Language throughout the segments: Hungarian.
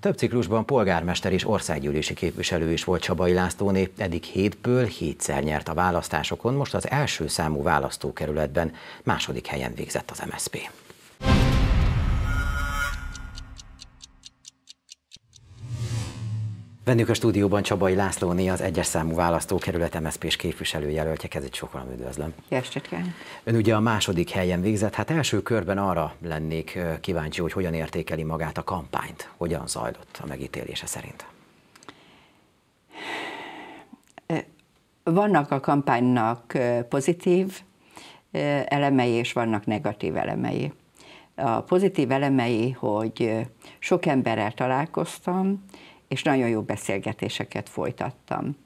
Több ciklusban polgármester és országgyűlési képviselő is volt Csabai Lászlóné, eddig hétből hétszer nyert a választásokon, most az első számú választókerületben második helyen végzett az MSZP. Vennük a stúdióban Csabai Lászlóni, az egyes számú választókerület mszp és képviselőjelöltje. kezdett sokan üdvözlöm. Jössétkán. Ön ugye a második helyen végzett, hát első körben arra lennék kíváncsi, hogy hogyan értékeli magát a kampányt, hogyan zajlott a megítélése szerint. Vannak a kampánynak pozitív elemei, és vannak negatív elemei. A pozitív elemei, hogy sok emberrel találkoztam, és nagyon jó beszélgetéseket folytattam.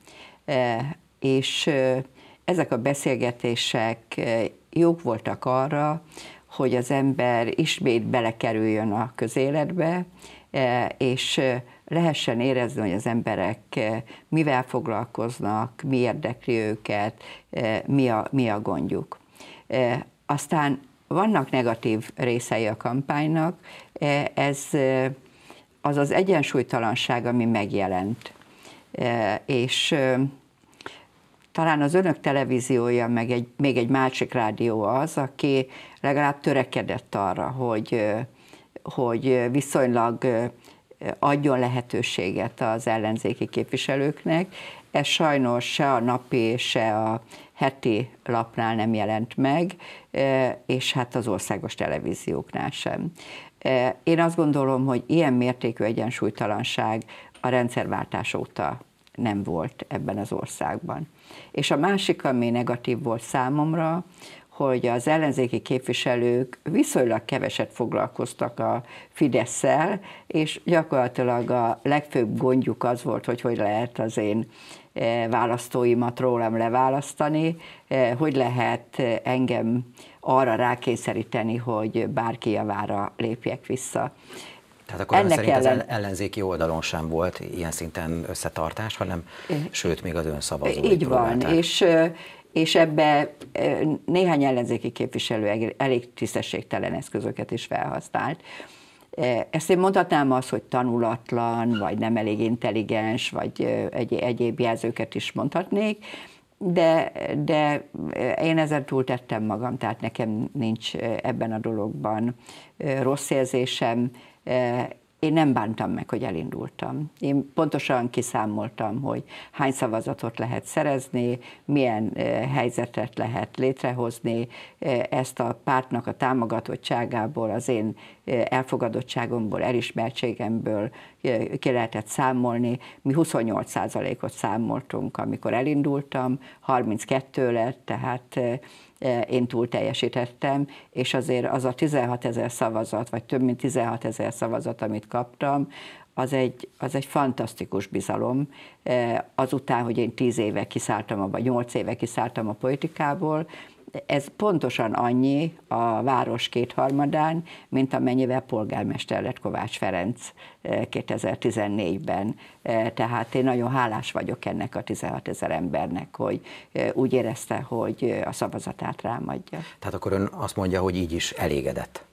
E, és e, ezek a beszélgetések e, jók voltak arra, hogy az ember ismét belekerüljön a közéletbe, és lehessen érezni, hogy az emberek mivel foglalkoznak, mi érdekli őket, mi a, mi a gondjuk. Aztán vannak negatív részei a kampánynak, ez az az egyensúlytalanság, ami megjelent. E, és talán az önök televíziója, meg egy, még egy másik rádió az, aki legalább törekedett arra, hogy, hogy viszonylag adjon lehetőséget az ellenzéki képviselőknek. Ez sajnos se a napi, se a heti lapnál nem jelent meg, és hát az országos televízióknál sem. Eh, én azt gondolom, hogy ilyen mértékű egyensúlytalanság a rendszerváltás óta nem volt ebben az országban. És a másik, ami negatív volt számomra, hogy az ellenzéki képviselők viszonylag keveset foglalkoztak a fidesz és gyakorlatilag a legfőbb gondjuk az volt, hogy hogy lehet az én eh, választóimat rólam leválasztani, eh, hogy lehet engem arra rákényszeríteni, hogy bárki javára lépjek vissza. Tehát akkor ennek szerint ellen... az ellenzéki oldalon sem volt ilyen szinten összetartás, hanem sőt, még az ön szavazói Így próbálták. van, és, és ebbe néhány ellenzéki képviselő elég tisztességtelen eszközöket is felhasznált. Ezt én mondhatnám az, hogy tanulatlan, vagy nem elég intelligens, vagy egy, egyéb jelzőket is mondhatnék, de, de eh, én túl túltettem magam, tehát nekem nincs eh, ebben a dologban eh, rossz érzésem, én nem bántam meg, hogy elindultam. Én pontosan kiszámoltam, hogy hány szavazatot lehet szerezni, milyen eh, helyzetet lehet létrehozni, eh, ezt a pártnak a támogatottságából, az én eh, elfogadottságomból, elismertségemből ki lehetett számolni. Mi 28%-ot számoltunk, amikor elindultam, 32 lett, tehát Eh, én túl teljesítettem, és azért az a 16 ezer szavazat, vagy több mint 16 ezer szavazat, amit kaptam, az egy, az egy fantasztikus bizalom. Eh, azután, hogy én tíz éve kiszálltam, vagy nyolc éve kiszálltam a politikából, ez pontosan annyi a város kétharmadán, mint amennyivel polgármester lett Kovács Ferenc 2014-ben. Eh, eh, tehát én nagyon hálás vagyok ennek a 16 ezer embernek, hogy eh, úgy érezte, hogy a szavazatát rám adja. Tehát akkor ön azt mondja, hogy így is elégedett?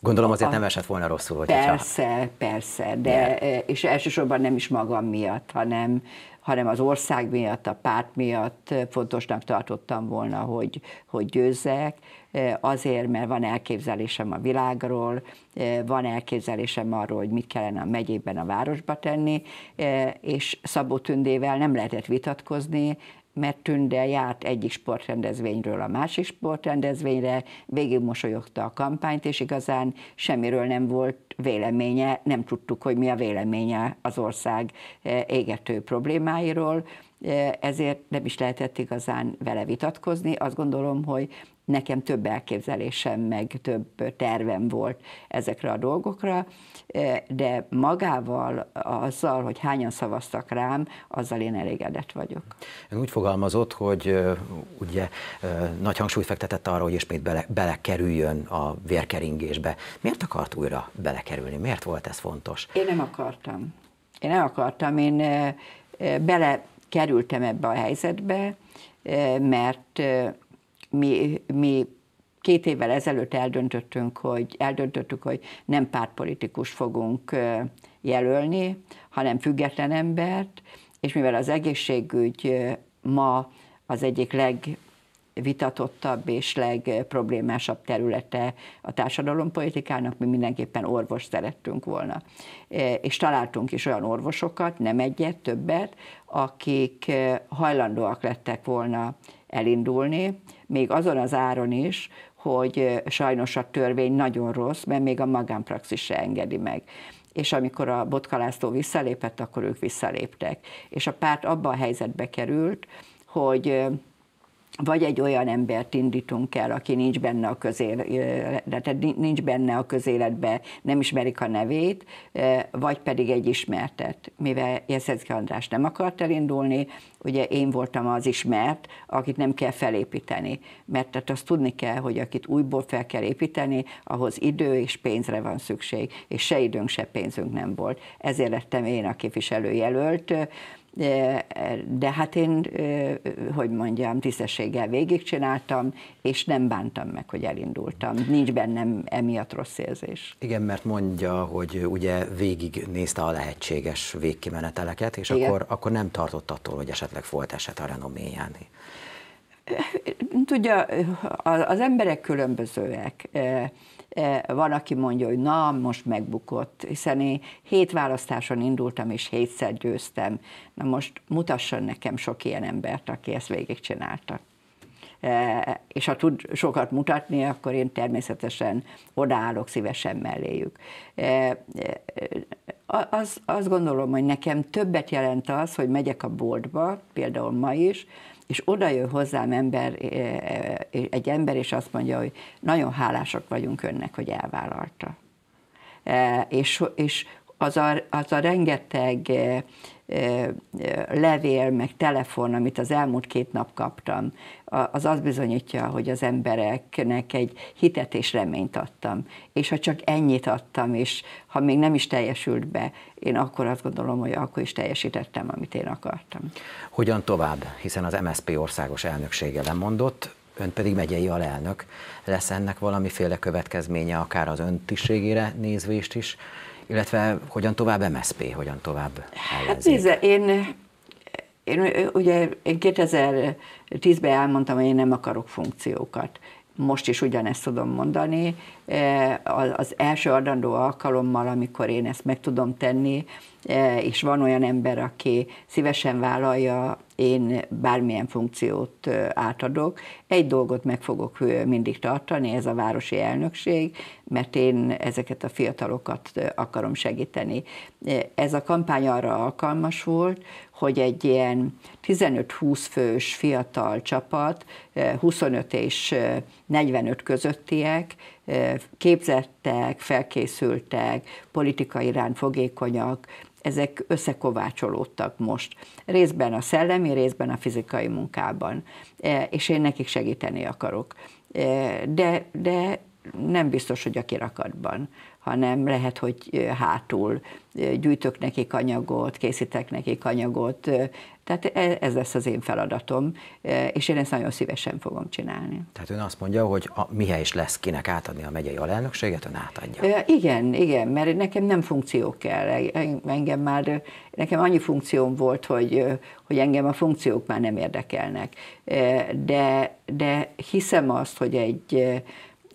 Gondolom azért a, nem esett volna rosszul, hogy Persze, hogyha... persze, de de és elsősorban nem is magam miatt, hanem hanem az ország miatt, a párt miatt fontosnak tartottam volna, hogy, hogy győzzek, e, azért, mert van elképzelésem a világról, e, van elképzelésem arról, hogy mit kellene a megyében, a városba tenni, e, és Szabó Tündével nem lehetett vitatkozni, mert Tünde járt egyik sportrendezvényről a másik sportrendezvényre, végig mosolyogta a kampányt, és igazán semmiről nem volt véleménye, nem tudtuk, hogy mi a véleménye az ország eh, égető problémáiról, eh, ezért nem is lehetett igazán vele vitatkozni. Azt gondolom, hogy nekem több elképzelésem, meg több tervem volt ezekre a dolgokra, e, de magával, azzal, hogy hányan szavaztak rám, azzal én elégedett vagyok. Ön úgy fogalmazott, hogy e, ugye e, nagy hangsúlyt fektetett arra, hogy ismét bele, belekerüljön a vérkeringésbe. Miért akart újra belekerülni? Miért volt ez fontos? Én nem akartam. Én nem akartam, én belekerültem ebbe a helyzetbe, mert mi, mi két évvel ezelőtt eldöntöttünk, hogy eldöntöttük, hogy nem pártpolitikus fogunk jelölni, hanem független embert, és mivel az egészségügy ma az egyik legvitatottabb és legproblémásabb területe a társadalompolitikának, mi mindenképpen orvos szerettünk volna. És találtunk is olyan orvosokat, nem egyet, többet, akik hajlandóak lettek volna elindulni, még azon az áron is, hogy sajnos a törvény nagyon rossz, mert még a magánpraxis se engedi meg és amikor a botkalásztó visszalépett, akkor ők visszaléptek. És a párt abban a helyzetbe került, hogy vagy egy olyan embert indítunk el, aki nincs benne a közéletben, nincs benne a közéletbe, nem ismerik a nevét, vagy pedig egy ismertet. Mivel Jeszenszki András nem akart elindulni, ugye én voltam az ismert, akit nem kell felépíteni, mert tehát azt tudni kell, hogy akit újból fel kell építeni, ahhoz idő és pénzre van szükség, és se időnk, se pénzünk nem volt. Ezért lettem én a képviselő jelölt, de hát én, hogy mondjam, tisztességgel végigcsináltam, és nem bántam meg, hogy elindultam. Nincs bennem emiatt rossz érzés. Igen, mert mondja, hogy ugye végignézte a lehetséges végkimeneteleket, és Igen. akkor, akkor nem tartott attól, hogy esetleg volt eset a renoméján. Tudja, az emberek különbözőek. E, e, van, aki mondja, hogy na, most megbukott, hiszen én hét választáson indultam, és hétszer győztem. Na most mutasson nekem sok ilyen embert, aki ezt végigcsinálta. E, és ha tud sokat mutatni, akkor én természetesen odaállok szívesen melléjük. Az, azt gondolom, hogy nekem többet jelent az, hogy megyek a boltba, például ma is, és oda jön hozzám ember, e, e, e, egy ember, és azt mondja, hogy nagyon hálásak vagyunk önnek, hogy elvállalta. És, és az, a, az a rengeteg levél, meg telefon, amit az elmúlt két nap kaptam, az azt bizonyítja, hogy az embereknek egy hitet és reményt adtam. És ha csak ennyit adtam, és ha még nem is teljesült be, én akkor azt gondolom, hogy akkor is teljesítettem, amit én akartam. Hogyan tovább? Hiszen az MSZP országos elnöksége lemondott, ön pedig megyei alelnök. Lesz ennek valamiféle következménye akár az öntiségére nézvést is, illetve hogyan tovább MSZP, hogyan tovább Hát nézze, én, én ugye én 2010-ben elmondtam, hogy én nem akarok funkciókat. Most is ugyanezt tudom mondani. E, az első adandó alkalommal, amikor én ezt meg tudom tenni, e, és van olyan ember, aki szívesen vállalja én bármilyen funkciót átadok, egy dolgot meg fogok mindig tartani, ez a városi elnökség, mert én ezeket a fiatalokat akarom segíteni. Ez a kampány arra alkalmas volt, hogy egy ilyen 15-20 fős fiatal csapat, 25 és 45 közöttiek, képzettek, felkészültek, politikai irán fogékonyak, ezek összekovácsolódtak most. Részben a szellemi, részben a fizikai munkában. E, és én nekik segíteni akarok. E, de, de nem biztos, hogy a kirakatban, hanem lehet, hogy hátul gyűjtök nekik anyagot, készítek nekik anyagot, tehát e, ez lesz az én feladatom, és én ezt nagyon szívesen fogom csinálni. Tehát ön azt mondja, hogy a Mihe is lesz kinek átadni a megyei alelnökséget, ön átadja. Igen, igen, mert nekem nem funkció kell. Engem már, nekem annyi funkcióm volt, hogy, hogy engem a funkciók már nem érdekelnek. De, de hiszem azt, hogy egy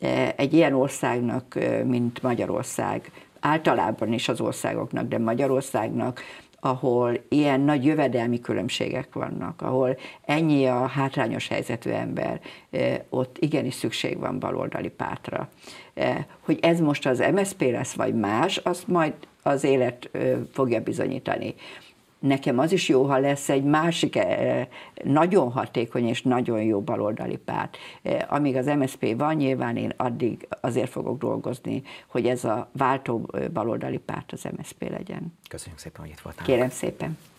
E, egy ilyen országnak, e, mint Magyarország, általában is az országoknak, de Magyarországnak, ahol ilyen nagy jövedelmi különbségek vannak, ahol ennyi a hátrányos helyzetű ember, e, ott igenis szükség van baloldali pártra. Hogy ez most az MSZP lesz, vagy más, azt majd az élet fogja bizonyítani. Nekem az is jó, ha lesz egy másik eh, nagyon hatékony és nagyon jó baloldali párt. Eh, amíg az MSZP van, nyilván én addig azért fogok dolgozni, hogy ez a váltó eh, baloldali párt az MSZP legyen. Köszönjük szépen, hogy itt voltál. Kérem szépen.